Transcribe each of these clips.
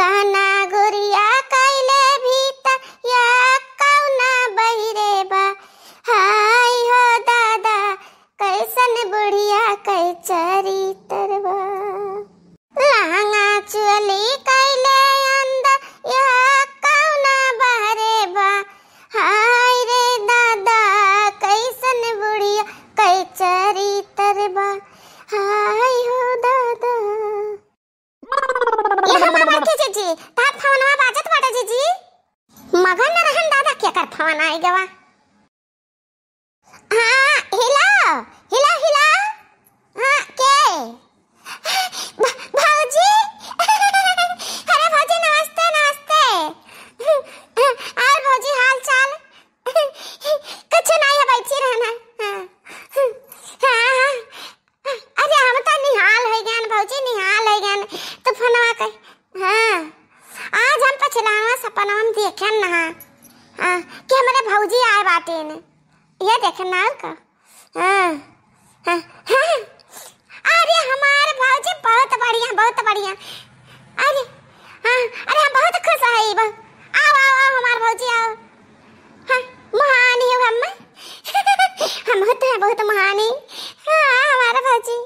गहना गुरिया कैले भीता या कौना बहिरे बा हाय हो दादा कैसन बुढ़िया कैचरी जी तात फवनवा बाजत वाटे जी जी मगन रहन दादा क्या कर फवन आएगा वा हां हेलो अपन हम देखन ना हाँ कि हमारे भौजी आए बाटे ने ये देखन ना का हाँ हाँ अरे हमारे भौजी बहुत बढ़िया बहुत बढ़िया अरे हाँ अरे हम बहुत खुश है आओ आओ आओ हमारे भौजी आओ हाँ महान ही हम हम होते हैं बहुत महान ही हाँ हमारा भौजी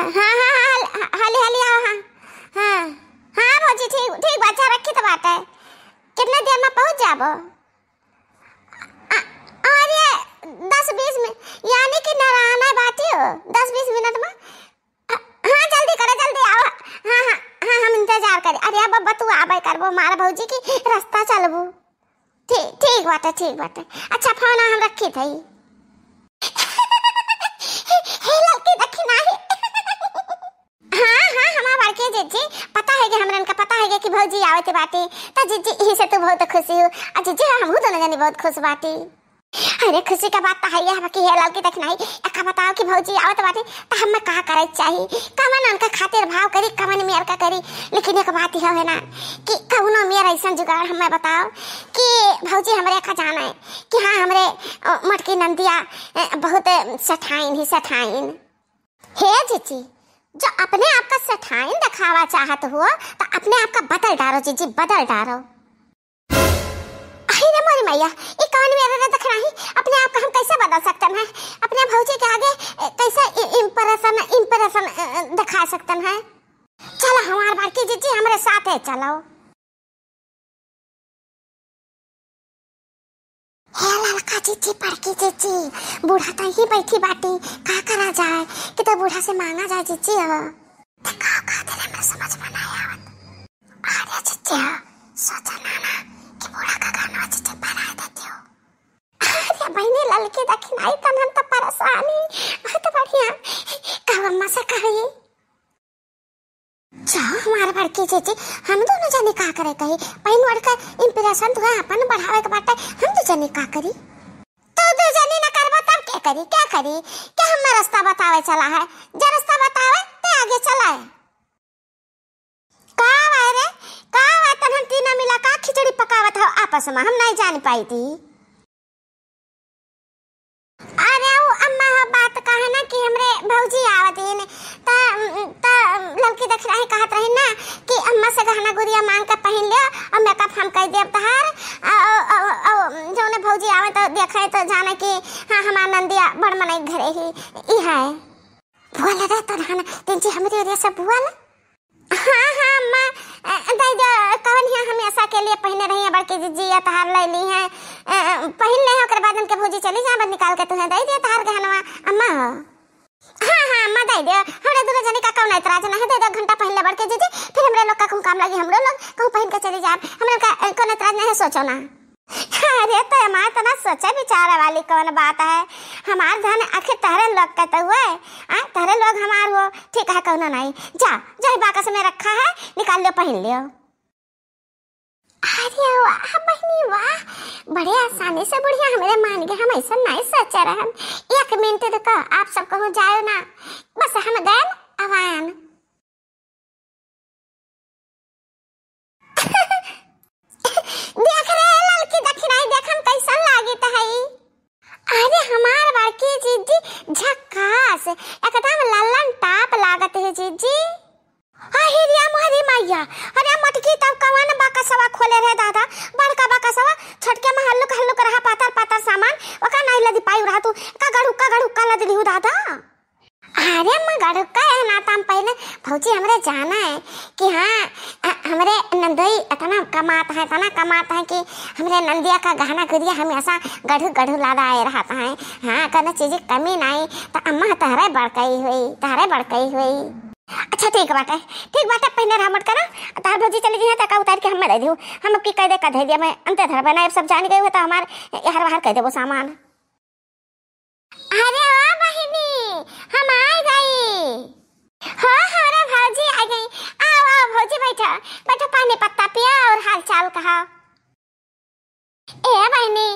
हाँ हाँ हाँ हाँ, हाँ हाँ हाँ भौजी ठीक ठीक बात रखी तो बात है कितने देर में जाबो अरे दस बीस यानी कि बाटी हो दस बीस मिनट में हाँ जल्दी करो जल्दी आओ हाँ हाँ हाँ हम इंतजार करें अरे अब आबे करबो भौजी की रास्ता चलबो ठीक ठीक बात है ठीक बात है अच्छा फोन हम रखी थी पता है कि हमरन का पता है कि भौजी आवत बाटी त जीजी इही से तो बहुत खुशी हो आ जीजी हम दोनों जानी बहुत खुश बाटी अरे खुशी का बात तो है हम की हेलाल की तक नहीं का बताओ कि भौजी आवत बाटी त हम में का करे चाहिए कमन उनका खातिर भाव करी कमन मेयर का करी लेकिन एक बात यह है ना कि कौनो मेयर ऐसा जुगाड़ हमें बताओ कि भौजी हमरे का जाना है कि हाँ हमरे मटकी नंदिया बहुत सठाइन ही सठाइन हे जीजी जो अपने आप का सठाइन दिखावा चाहत हो तो अपने आप का बदल डारो जी जी बदल डारो आई रे मोरी मैया ये कौन मेरा रख रही अपने आप का हम कैसे बदल सकते हैं अपने भौजी के आगे कैसे इंप्रेशन इंप्रेशन दिखा सकते हैं चलो हमारे बाकी की जी जी हमारे साथ है चलो बड़का चीची बड़की चीची बूढ़ा तही तो बैठी बाटी का करा जाए कि तो बूढ़ा से मांगा जाए चीची अब देखो का तेरे में समझ में नहीं आवत अरे चीची सोचा नाना कि बूढ़ा का गाना चीची पढ़ा देती हो अरे बहनी ललकी दखी नहीं तन हम तो परेशानी बहुत तो बढ़िया कब अम्मा से कही जाओ हमारे बड़की चीची हम दोनों जने का करे कही पहिन बढ़कर इम्प्रेशन तो अपन बढ़ावे के बाटे हम तो जने का करी दू जनी ना करबो तब के करी क्या करी क्या हमें रास्ता बतावे चला है जा रास्ता बतावे ते आगे चला है का वाय रे का वाय तन हम तीना मिला का खिचड़ी पकावत हो आपस में हम नहीं जान पाई थी अरे वो अम्मा हा बात कहना ना कि हमरे भौजी देख रहे कहत रहे ना कि अम्मा से गहना गुड़िया मांग के पहन ले और मेकअप हम कर दे तहार जो ने भौजी आवे तो देखे तो जाने कि हाँ हमार नंदिया बड़ मनाई घरे ही ई है बुआ लगा तो तीन जी हमरे ओरिया सब बुआ ना हाँ हाँ अम्मा दाई जो कवन है हिया ऐसा के लिए पहने रही है बड़के जीजी या तहार ले ली है पहन ले ओकर बाद उनके भौजी चली जाए बस निकाल के तुम्हें दे दिया तहार गहनवा अम्मा हाँ, हाँ, दे हमरा घंटा फिर हमरा लोग का कुम काम लोग के चले का सोचो ना अरे तो वाली कौन बात है हमार धन आखिर तहरे लोग का हुए आ, तहरे लोग हमार वो ठीक है कौन नहीं जा जा बाका से में रखा है निकाल लो पहन लियो अरे वाह बहनी वाह बड़े आसानी से बुढ़िया हमारे मान गए हम ऐसा नहीं सच रहे एक मिनट रुको आप सब कहो जाओ ना बस हम गए अब हल्लुक हल्लुक रहा पातर पातर सामान वका नहीं लदी पाई रहा तू का गड़ुक्का गड़ुक्का लदी लिहू दादा अरे मैं गड़ुक्का है ना तम पहले भौजी हमरे जाना है कि हाँ हमरे नंदई इतना कमात है इतना कमात है कि हमरे नंदिया का गहना गुदिया हमेशा गढ़ू गढ़ू लादा आए रहता है हाँ कने चीज कमी नहीं तो अम्मा तहरे बड़कई हुई तहरे बड़कई हुई अच्छा ठीक बात है ठीक बात है पहले हमट करा तार भौजी चले जी तक उतार के हमें दे दियो हम की कह दे कह दे दिया मैं अंतर धर बना सब जान गए तो हमार हर बाहर कह दे वो सामान अरे ओ बहिनी हम आ गई हो हमारा भौजी आ गई आओ आओ भौजी बैठो बैठो पानी पत्ता पिया और हाल चाल कहा ए बहिनी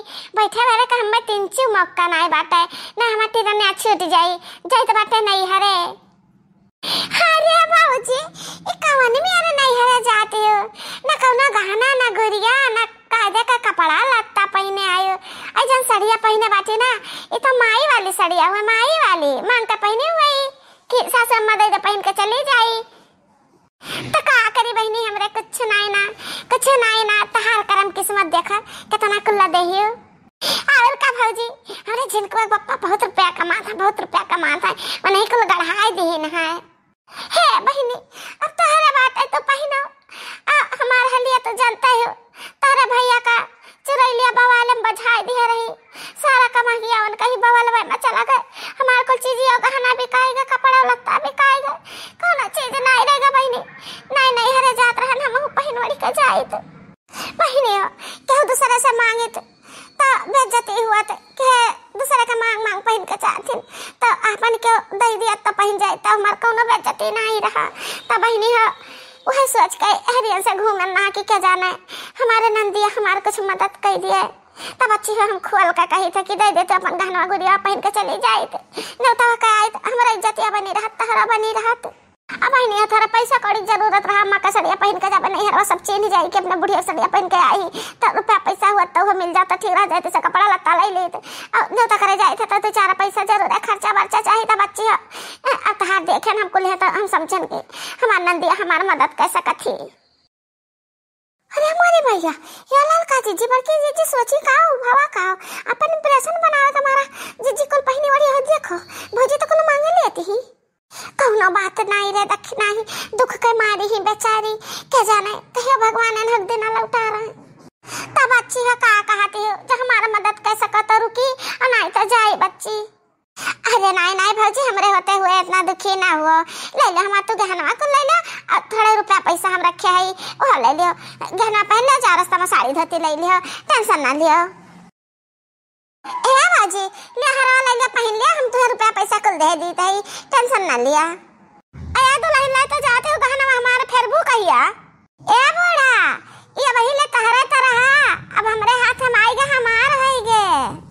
बैठे बारे का हम तीन चू मक्का ना बाटे ना हमारे तीन अच्छी उठ जाई जाई तो बाटे नहीं हरे अरे बाबूजी ये कवन में अरे नैहरा जाते हो ना कौना गहना ना गुड़िया ना कायदे का कपड़ा लत्ता पहने आयो अजन सड़िया पहने बाटे ना ये तो माई वाली सड़िया हुआ माई वाली मांग का तो पहने हुई कि सासू अम्मा दे पहन के चली जाई तो का करी बहनी हमरे कुछ नाई ना कुछ नाई ना तहार तो करम किस्मत देखा कितना कुल्ला देहियो और का भौजी हमरे झिनकुआ पप्पा बहुत रुपया कमाता बहुत रुपया कमाता है नहीं कुल गढ़ाई दीन है है बहिनी अब तोहरा बात है तो पहनाओ हमार हलिया तो जानता है तोहरा भैया का चुरैलिया बवाल में बझाए दिया रही सारा कमाहिया उन कहीं बवाल में चला गए हमार को चीज और गहना भी काएगा कपड़ा लत्ता भी काएगा कोनो चीज नहीं रहेगा बहिनी नहीं नहीं हरे जात रहन हम पहनवड़ी के जाई तो तब बहनी हो वह सोच के हरियन से घूमन ना कि क्या जाने हमारे नंदी हमारे कुछ मदद कर दिया तब अच्छी हम खोल का कही थे कि दे देते तो अपन गहनवा गुड़िया पहन के चली जाए थे नौता का आए हमारा इज्जत या बनी रहत तहरा बनी रहत अब आई नहीं थारा पैसा कड़ी जरूरत रहा माँ का सड़िया पहन के जाबे नहीं हरवा सब चेंज जाई के अपना बुढ़िया सड़िया पहन के आई तो रुपया पैसा हुआ तो मिल जाता ठीक रह जाते से कपड़ा लगता लाई लेते अब जो तक करे जाए था तो बेचारा पैसा जरूर है खर्चा वर्चा चाहिए तो बच्ची अब तो तहार देखे हमको ले तो हम समझन के हमार नंदिया हमार मदद कर सकत अरे हमारे भैया ये लड़का जीजी पर के जीजी सोची का भावा का अपन इंप्रेशन बनावे तुम्हारा जीजी कुल पहनी वाली है देखो भौजी तो कुल मांगे लेती ही कहनो बात नहीं रे दख नहीं दुख के मारी ही बेचारी के जाने कहे भगवान ने हक देना लौटा रहे तब अच्छी है का कहती हो जो हमारा मदद कर सका तो रुकी और नहीं तो जाए बच्ची अरे नहीं नहीं भौजी हमरे होते हुए इतना दुखी ना हुआ ले लो हम तू गहनवा को ले लो और थोड़े रुपया पैसा हम रखे है वो ले लियो गहना पहन लो जा रास्ता में साड़ी धोती ले लियो टेंशन ना लियो बाजी ले हरा लगे पहन ले हम तुहर रुपया पैसा कुल दे दी तई टेंशन ना लिया आया तो लाइन ले तो जाते हो कहना हमारे फेर भू कहिया ए बूढ़ा ये वही ले कहरा तरह अब हमरे हाथ हम आएगा हमार होइगे